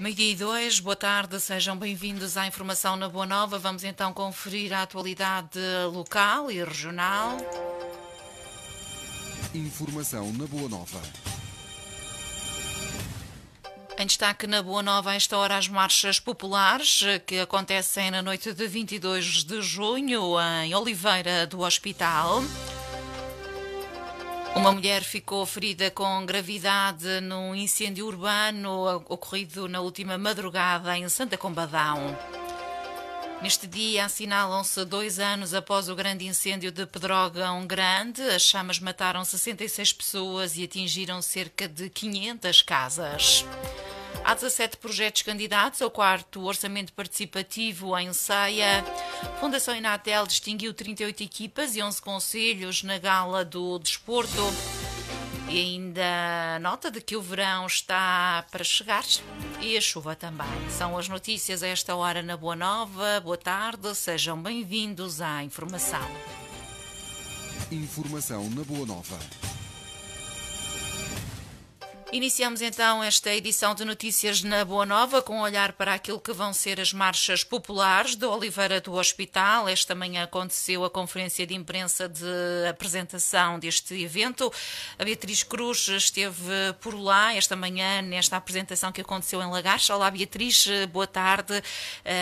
Meio-dia e dois, boa tarde, sejam bem-vindos à Informação na Boa Nova. Vamos então conferir a atualidade local e regional. Informação na Boa Nova. Em destaque na Boa Nova, a esta hora, as marchas populares eh, que acontecem na noite de 22 de junho em Oliveira do Hospital. Uma mulher ficou ferida com gravidade num incêndio urbano ocorrido na última madrugada em Santa Combadão. Neste dia assinalam-se dois anos após o grande incêndio de Pedrogão Grande. As chamas mataram 66 pessoas e atingiram cerca de 500 casas. Há 17 projetos candidatos ao é quarto Orçamento Participativo em Ceia. A Fundação Inatel distinguiu 38 equipas e 11 conselhos na gala do desporto. E ainda nota de que o verão está para chegar e a chuva também. São as notícias a esta hora na Boa Nova. Boa tarde, sejam bem-vindos à informação. Informação na Boa Nova. Iniciamos então esta edição de Notícias na Boa Nova com um olhar para aquilo que vão ser as marchas populares de Oliveira do Hospital. Esta manhã aconteceu a conferência de imprensa de apresentação deste evento. A Beatriz Cruz esteve por lá esta manhã nesta apresentação que aconteceu em Lagares. Olá Beatriz, boa tarde.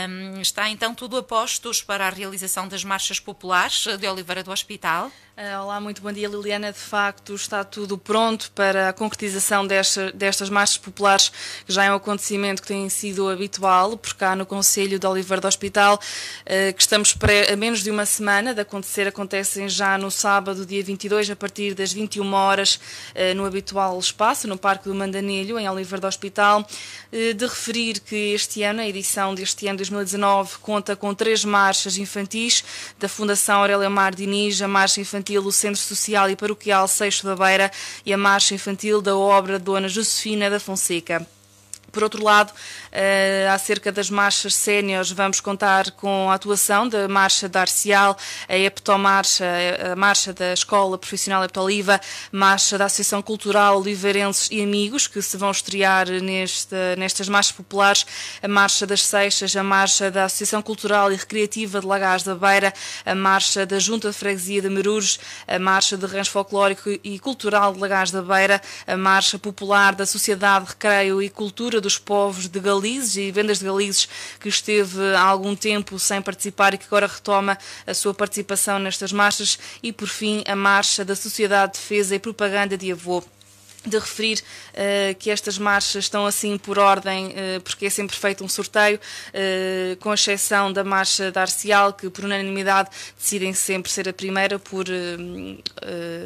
Hum, está então tudo a postos para a realização das marchas populares de Oliveira do Hospital? Eh, olá, muito bom dia, Liliana. De facto, está tudo pronto para a concretização desta, destas marchas populares, que já é um acontecimento que tem sido habitual por cá no Conselho de Oliveira do Hospital, eh, que estamos a menos de uma semana de acontecer. Acontecem já no sábado, dia 22, a partir das 21 horas, eh, no habitual espaço, no Parque do Mandanilho, em Oliveira do Hospital. De referir que este ano, a edição deste ano 2019, conta com três marchas infantis da Fundação Aurélia Mar Diniz, a Marcha Infantil Infantil, o Centro Social e Paroquial Seixo da Beira e a Marcha Infantil da obra Dona Josefina da Fonseca. Por outro lado, uh, acerca das marchas séniores, vamos contar com a atuação da Marcha da Arcial, a Eptomarcha, a Marcha da Escola Profissional Eptoliva, Marcha da Associação Cultural Oliveirenses e Amigos, que se vão estrear neste, nestas marchas populares, a Marcha das Seixas, a Marcha da Associação Cultural e Recreativa de Lagares da Beira, a Marcha da Junta de Freguesia de Merures, a Marcha de Rancho Folclórico e Cultural de Lagares da Beira, a Marcha Popular da Sociedade de Recreio e Cultura Cultura dos Povos de Galizes e Vendas de Galizes, que esteve há algum tempo sem participar e que agora retoma a sua participação nestas marchas. E, por fim, a Marcha da Sociedade de Defesa e Propaganda de Avô de referir uh, que estas marchas estão assim por ordem, uh, porque é sempre feito um sorteio, uh, com exceção da marcha da Arcial, que por unanimidade decidem sempre ser a primeira por...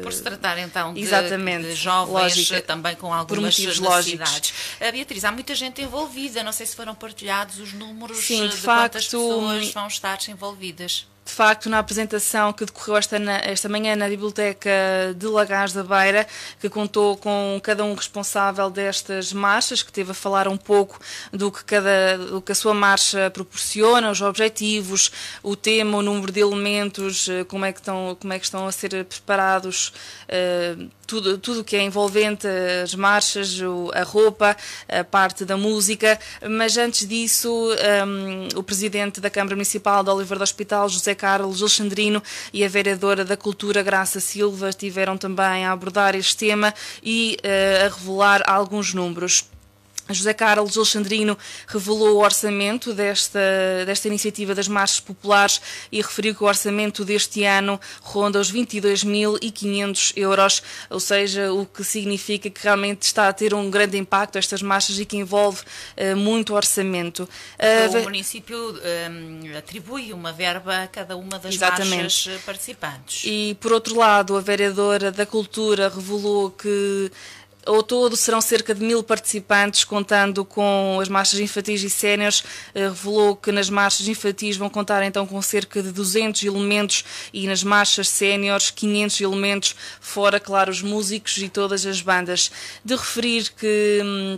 por se tratar então de, exatamente, de jovens, lógica, também com algumas necessidades. Uh, Beatriz, há muita gente envolvida, não sei se foram partilhados os números Sim, de, de facto, quantas pessoas vão estar envolvidas de facto, na apresentação que decorreu esta, esta manhã na Biblioteca de Lagares da Beira, que contou com cada um responsável destas marchas, que teve a falar um pouco do que, cada, do que a sua marcha proporciona, os objetivos, o tema, o número de elementos, eh, como é que estão, como é que estão a ser preparados. Uh, tudo, tudo que é envolvente, as marchas, a roupa, a parte da música, mas antes disso um, o Presidente da Câmara Municipal de Oliveira do Hospital, José Carlos Alexandrino e a Vereadora da Cultura, Graça Silva, estiveram também a abordar este tema e uh, a revelar alguns números. José Carlos Alexandrino revelou o orçamento desta, desta iniciativa das marchas populares e referiu que o orçamento deste ano ronda os 22.500 euros, ou seja, o que significa que realmente está a ter um grande impacto estas marchas e que envolve uh, muito orçamento. Uh, o eh, município um, eh, atribui uma verba a cada uma das exatamente. marchas participantes. E, por outro lado, a vereadora da Cultura revelou que ao todo serão cerca de mil participantes, contando com as marchas infantis e séniores. Eh, revelou que nas marchas infantis vão contar então com cerca de 200 elementos e nas marchas séniores 500 elementos, fora, claro, os músicos e todas as bandas. De referir que. Hum,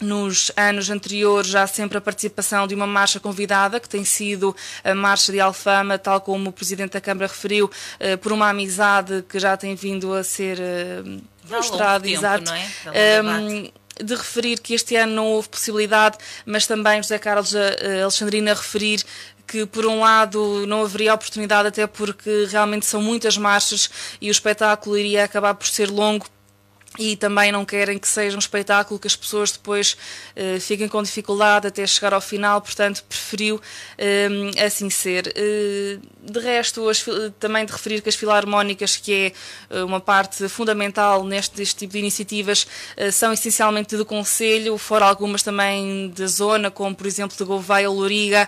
nos anos anteriores há sempre a participação de uma marcha convidada, que tem sido a Marcha de Alfama, tal como o Presidente da Câmara referiu, eh, por uma amizade que já tem vindo a ser eh, mostrada. Exato. É? Ehm, de referir que este ano não houve possibilidade, mas também José Carlos eh, Alexandrina referir que por um lado não haveria oportunidade até porque realmente são muitas marchas e o espetáculo iria acabar por ser longo e também não querem que seja um espetáculo que as pessoas depois eh, fiquem com dificuldade até chegar ao final, portanto preferiu eh, assim ser. Eh, de resto, as, também de referir que as filarmónicas, que é uma parte fundamental neste tipo de iniciativas, são essencialmente do Conselho, fora algumas também da zona, como por exemplo de Gouveia ou Loriga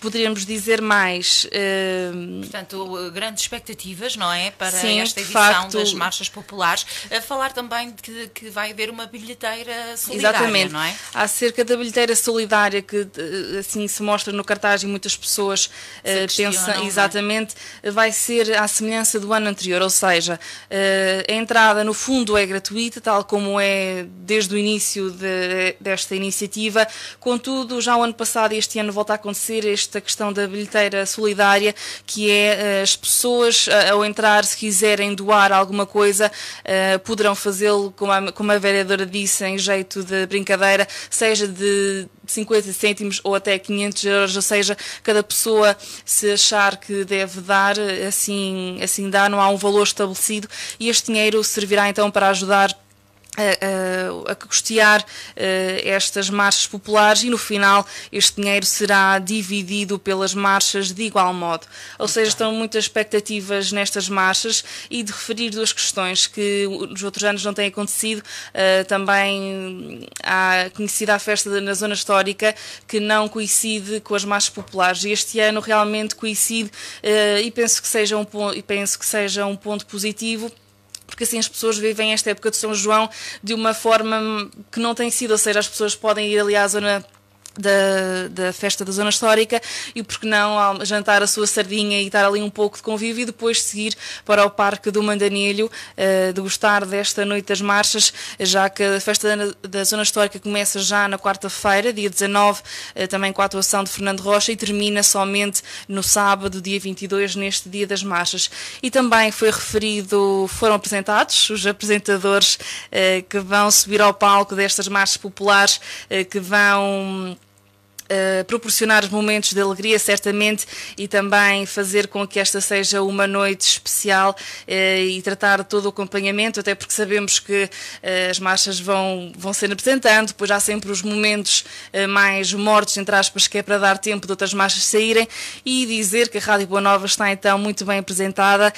poderíamos dizer mais. Eh, Portanto, eh, grandes expectativas, não é? Para Sim, esta edição facto... das marchas populares. A falar também de que, que vai haver uma bilheteira solidária, Exatamente. não é? Acerca da bilheteira solidária que assim se mostra no cartaz e muitas pessoas eh, pensam. É? Exatamente. É? Vai ser à semelhança do ano anterior, ou seja, a entrada no fundo é gratuita, tal como é desde o início de, desta iniciativa. Contudo, já o ano passado e este ano volta a acontecer este esta questão da bilheteira solidária, que é eh, as pessoas eh, ao entrar, se quiserem doar alguma coisa, eh, poderão fazê-lo, como a, vereadora disse, em jeito de brincadeira, seja de 50 cêntimos ou até 500 euros, ou seja, cada pessoa se achar que deve dar, assim, assim dá, não há um valor estabelecido e este dinheiro servirá então para ajudar a, a, a, custear uh, estas marchas populares e no final este dinheiro será dividido pelas marchas de igual modo. Ou okay. seja, estão muitas expectativas nestas marchas e de referir duas questões que nos outros anos não têm acontecido. Uh, também há conhecida a festa na zona histórica que não coincide com as marchas populares e este ano realmente coincide uh, e penso que seja um, e penso que seja um ponto positivo porque assim as pessoas vivem esta época de São João de uma forma que não tem sido, ou seja, as pessoas podem ir ali à zona da, da, festa da zona histórica e por que não jantar a sua sardinha e estar ali um pouco de convívio e depois seguir para o Parque do Mandanilho uh, degustar desta noite das marchas, já que a festa da, da zona histórica começa já na quarta-feira, dia 19, uh, eh, também com a atuação de Fernando Rocha e termina somente no sábado, dia 22, neste dia das marchas. E também foi referido, foram apresentados os apresentadores uh, que vão subir ao palco destas marchas populares que vão eh, proporcionar momentos de alegria, certamente, e também fazer com que esta seja uma noite especial uh, e tratar todo o acompanhamento, até porque sabemos que uh, as marchas vão, vão se apresentando, pois há sempre os momentos mais mortos, entre aspas, que é para dar tempo de outras marchas saírem, e dizer que a Rádio Boa Nova está então muito bem apresentada.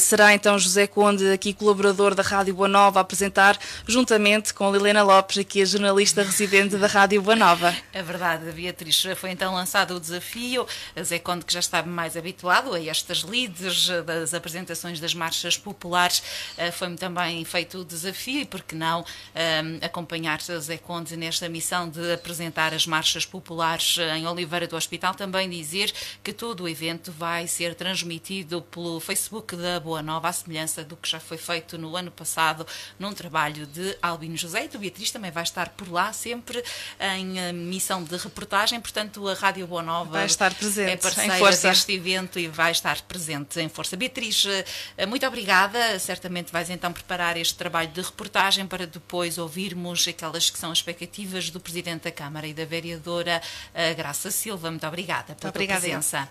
será então José Conde, aqui colaborador da Rádio Boa Nova, a apresentar, juntamente com Lilena Lopes, aqui a jornalista residente da Rádio Boa Nova. É verdade, havia Beatriz. Foi então lançado o desafio, Zé Conde que já estava mais habituado a estas leads das apresentações das marchas populares, eh, foi-me também feito o desafio e por que não eh, acompanhar Zé Conde nesta missão de apresentar as marchas populares em Oliveira do Hospital, também dizer que todo o evento vai ser transmitido pelo Facebook da Boa Nova, à semelhança do que já foi feito no ano passado num trabalho de Albino José e Beatriz também vai estar por lá sempre em eh, missão de reportagem linguagem, portanto a Rádio Boa Nova vai estar presente é parceira em força. deste evento e vai estar presente em força. Beatriz, eh, muito obrigada, certamente vais então preparar este trabalho de reportagem para depois ouvirmos aquelas que são as expectativas do Presidente da Câmara e da Vereadora eh, Graça Silva. Muito obrigada pela obrigada. presença.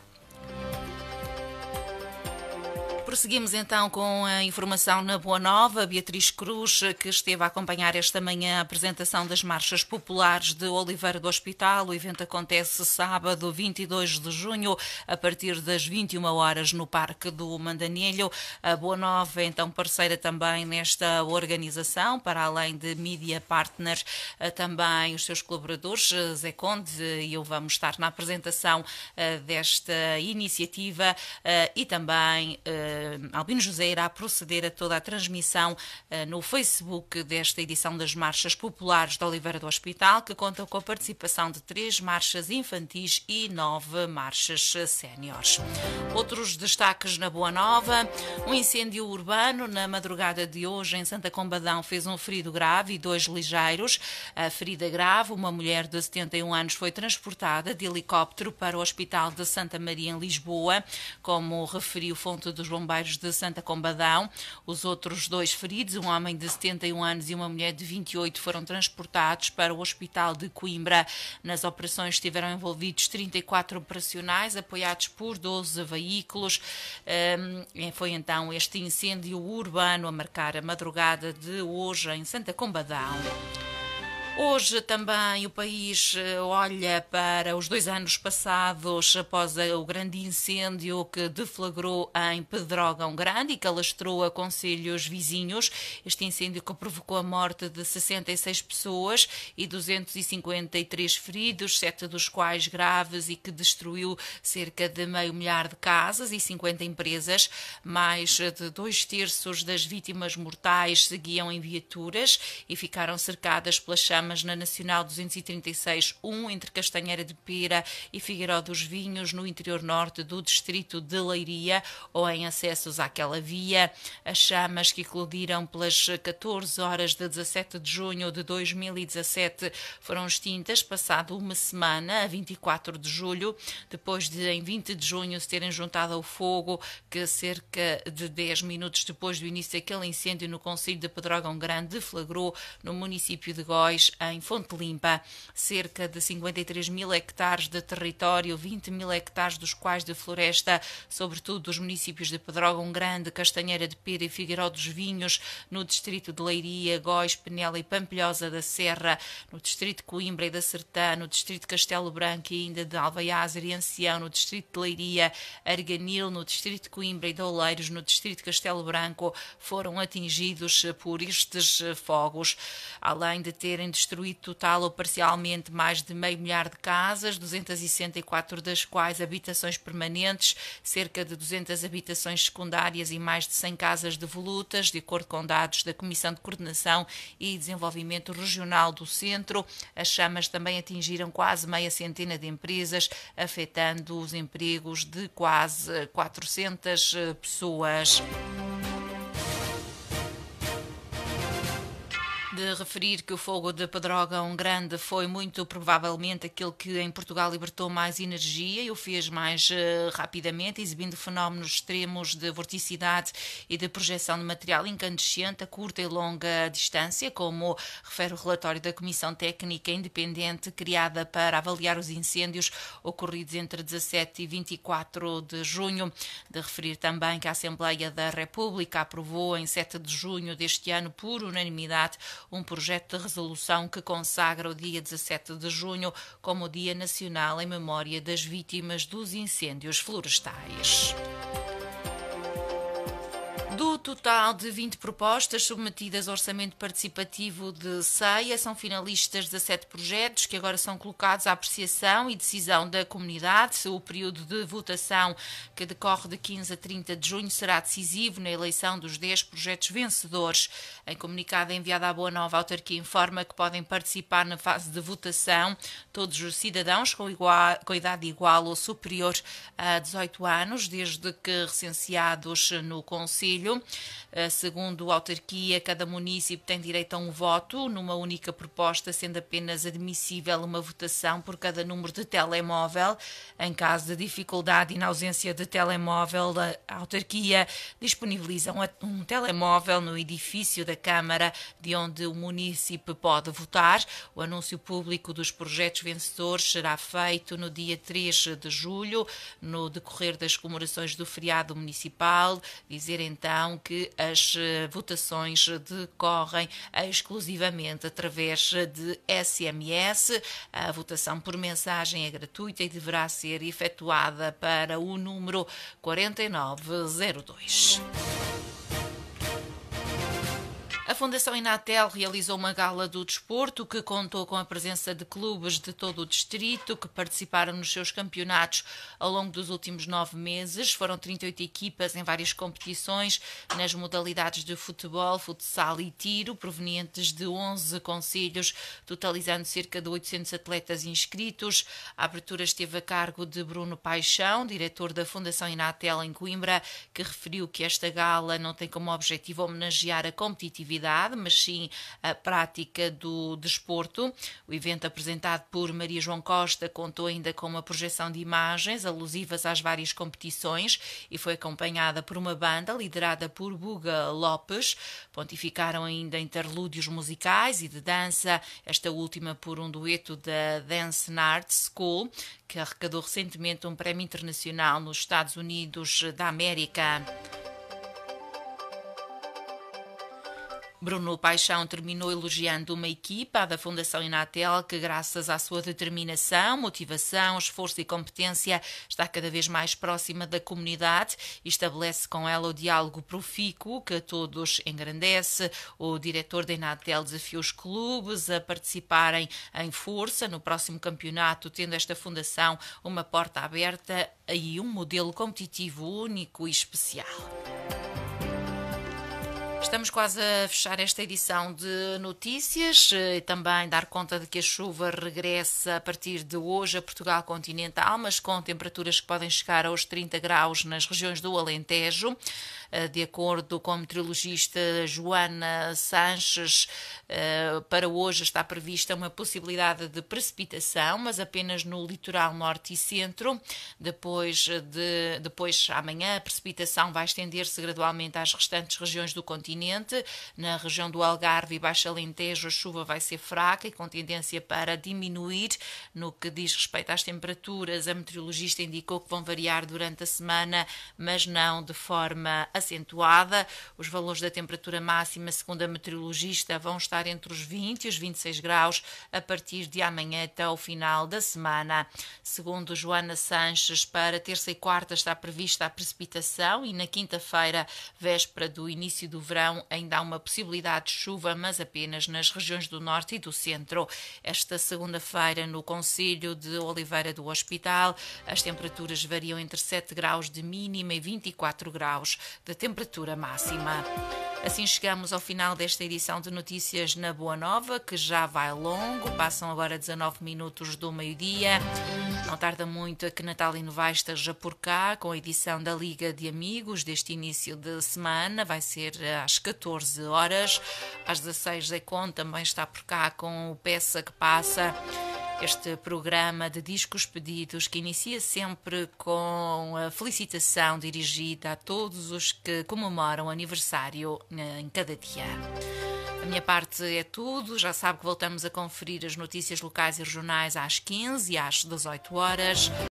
Prosseguimos então com a informação na Boa Nova. Beatriz Cruz, que esteve a acompanhar esta manhã a apresentação das marchas populares de Oliveira do Hospital. O evento acontece sábado, 22 de junho, a partir das 21 horas no Parque do Mandanilho. A Boa Nova é então parceira também nesta organização, para além de media partners, eh, também os seus colaboradores, eh, Zé Conde e eu vamos estar na apresentação eh, desta iniciativa e também eh, Albino José irá proceder a toda a transmissão eh, no Facebook desta edição das Marchas Populares de Oliveira do Hospital, que conta com a participação de três marchas infantis e nove marchas eh, séniores. Outros destaques na Boa Nova: um incêndio urbano na madrugada de hoje em Santa Combadão fez um ferido grave e dois ligeiros. A ferida grave, uma mulher de 71 anos, foi transportada de helicóptero para o Hospital de Santa Maria, em Lisboa, como referiu fonte dos bombeiros bombeiros de Santa Combadão. Os outros dois feridos, um homem de 71 anos e uma mulher de 28, foram transportados para o Hospital de Coimbra. Nas operações estiveram envolvidos 34 operacionais, apoiados por 12 veículos. Um, foi então este incêndio urbano a marcar a madrugada de hoje em Santa Combadão. Hoje também o país eh, olha para os dois anos passados após eh, o grande incêndio que deflagrou em Pedrógão Grande e que alastrou a concelhos vizinhos. Este incêndio que provocou a morte de 66 pessoas e 253 feridos, sete dos quais graves e que destruiu cerca de meio milhar de casas e 50 empresas. Mais de dois terços das vítimas mortais seguiam em viaturas e ficaram cercadas pela chama Chamas na Nacional 236-1, entre Castanheira de Pira e Figueiró dos Vinhos, no interior norte do distrito de Leiria, ou em acessos àquela via. As chamas que eclodiram pelas 14 horas de 17 de junho de 2017 foram extintas passado uma semana, a 24 de julho, depois de, em 20 de junho, se terem juntado ao fogo, que cerca de 10 minutos depois do início daquele incêndio no Conselho de Pedrógão Grande flagrou no município de Góis, em Fonte Limpa, cerca de 53 mil hectares de território, 20 mil hectares dos quais de floresta, sobretudo dos municípios de Pedrógão Grande, Castanheira de Pira e Figueiró dos Vinhos, no distrito de Leiria, Góis, Penela e Pampilhosa da Serra, no distrito de Coimbra e da Sertã, no distrito de Castelo Branco e ainda de Alvaiazer e Ancião, no distrito de Leiria, Arganil, no distrito de Coimbra e de Oleiros, no distrito de Castelo Branco, foram atingidos por estes fogos, além de terem destruído total ou parcialmente mais de meio milhar de casas, 264 das quais habitações permanentes, cerca de 200 habitações secundárias e mais de 100 casas devolutas, de acordo com dados da Comissão de Coordenação e Desenvolvimento Regional do Centro. As chamas também atingiram quase meia centena de empresas, afetando os empregos de quase 400 eh, pessoas. de referir que o fogo de pedroga um Grande foi muito provavelmente aquele que em Portugal libertou mais energia e o fez mais uh, rapidamente, exibindo fenómenos extremos de vorticidade e de projeção de material incandescente a curta e longa distância, como refere o relatório da Comissão Técnica Independente criada para avaliar os incêndios ocorridos entre 17 e 24 de junho. De referir também que a Assembleia da República aprovou em 7 de junho deste ano, por unanimidade, um projeto de resolução que consagra o dia 17 de junho como o Dia Nacional em Memória das Vítimas dos Incêndios Florestais total de 20 propostas submetidas ao orçamento participativo de CEIA são finalistas 17 projetos que agora são colocados à apreciação e decisão da comunidade. O período de votação que decorre de 15 a 30 de junho será decisivo na eleição dos 10 projetos vencedores. Em comunicado enviado à Boa Nova, a autarquia informa que podem participar na fase de votação todos os cidadãos com, igual, com idade igual ou superior a 18 anos, desde que recenseados no Conselho. Eh, segundo a autarquia, cada município tem direito a um voto numa única proposta, sendo apenas admissível uma votação por cada número de telemóvel. Em caso de dificuldade e na ausência de telemóvel, a autarquia disponibiliza um telemóvel no edifício da Câmara, de onde o município pode votar. O anúncio público dos projetos vencedores será feito no dia 3 de julho, no decorrer das comemorações do feriado municipal. Dizer então que as eh, votações decorrem exclusivamente através eh, de SMS. A votação por mensagem é gratuita e deverá ser efetuada para o número 4902. A Fundação Inatel realizou uma gala do desporto que contou com a presença de clubes de todo o distrito que participaram nos seus campeonatos ao longo dos últimos nove meses. Foram 38 equipas em várias competições nas modalidades de futebol, futsal e tiro, provenientes de 11 conselhos, totalizando cerca de 800 atletas inscritos. A abertura esteve a cargo de Bruno Paixão, diretor da Fundação Inatel em Coimbra, que referiu que esta gala não tem como objetivo homenagear a competitividade atividade, mas sim a prática do desporto. O evento apresentado por Maria João Costa contou ainda com uma projeção de imagens alusivas às várias competições e foi acompanhada por uma banda liderada por Buga Lopes. Pontificaram ainda interlúdios musicais e de dança, esta última por um dueto da Dance Art School, que arrecadou recentemente um prémio internacional nos Estados Unidos da América. Bruno Paixão terminou elogiando uma equipa da Fundação Inatel que, graças à sua determinação, motivação, esforço e competência, está cada vez mais próxima da comunidade e estabelece com ela o diálogo profícuo que a todos engrandece. O diretor da Inatel desafiou os clubes a participarem em força no próximo campeonato, tendo esta fundação uma porta aberta e um modelo competitivo único e especial. Estamos quase a fechar esta edição de notícias eh, e também dar conta de que a chuva regressa a partir de hoje a Portugal continental, mas com temperaturas que podem chegar aos 30 graus nas regiões do Alentejo. Eh, de acordo com a meteorologista Joana Sanches, eh, para hoje está prevista uma possibilidade de precipitação, mas apenas no litoral norte e centro. Depois, eh, de, depois amanhã, a precipitação vai estender-se gradualmente às restantes regiões do continente. Na região do Algarve e Baixo Alentejo, a chuva vai ser fraca e com tendência para diminuir. No que diz respeito às temperaturas, a meteorologista indicou que vão variar durante a semana, mas não de forma acentuada. Os valores da temperatura máxima, segundo a meteorologista, vão estar entre os 20 e os 26 graus a partir de amanhã até ao final da semana. Segundo Joana Sanches, para terça e quarta está prevista a precipitação e na quinta-feira, véspera do início do verão, ainda há uma possibilidade de chuva, mas apenas nas regiões do norte e do centro. Esta segunda-feira, no Conselho de Oliveira do Hospital, as temperaturas variam entre 7 graus de mínima e 24 graus de da temperatura máxima. Assim chegamos ao final desta edição de Notícias na Boa Nova, que já vai longo. Passam agora 19 minutos do meio-dia. Não tarda muito a que Natalino Novaes esteja por cá com a edição da Liga de Amigos deste início de semana. Vai ser às 14 horas. Às 16 Zecon também está por cá com o Peça que Passa este programa de discos pedidos que inicia sempre com a felicitação dirigida a todos os que comemoram aniversário eh, em cada dia. A minha parte é tudo. Já sabe que voltamos a conferir as notícias locais e regionais às 15 e às 18 horas.